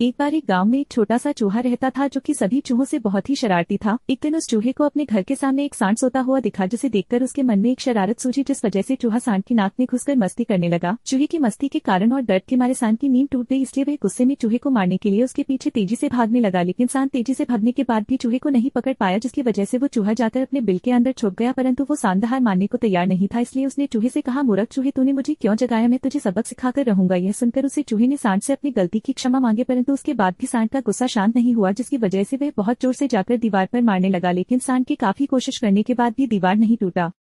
एक बार एक गांव में एक छोटा सा चूहा रहता था जो कि सभी चूहों से बहुत ही शरारती था एक दिन उस चूहे को अपने घर के सामने एक सांड सोता हुआ दिखा जिसे देखकर उसके मन में एक शरारत सूझी जिस वजह से चूहा सांड की नाक में घुसकर मस्ती करने लगा चूहे की मस्ती के कारण और दर्द के मारे सांड की नींद टूट गई इसलिए वह गुस्से में चूहे को मारने के लिए उसके पीछे तेजी से भागने लगा लेकिन सांड तेजी से भागने के बाद भी चूहे को नहीं पकड़ पाया जिसकी वजह से वो चूहा जाकर अपने बिल के अंदर छुप गया परंतु वो हार मानने को तैयार नहीं था इसलिए उसने चूहे से कहा मूर्ख चूहे तूने मुझे क्यों जगाया मैं तुझे सबक सिखाकर रहूंगा यह सुनकर उसे चूहे ने सांड से अपनी गलती की क्षमा मांगे परंतु परंतु तो उसके बाद भी सांड का गुस्सा शांत नहीं हुआ जिसकी वजह से वह बहुत जोर से जाकर दीवार पर मारने लगा लेकिन सांड के काफी कोशिश करने के बाद भी दीवार नहीं टूटा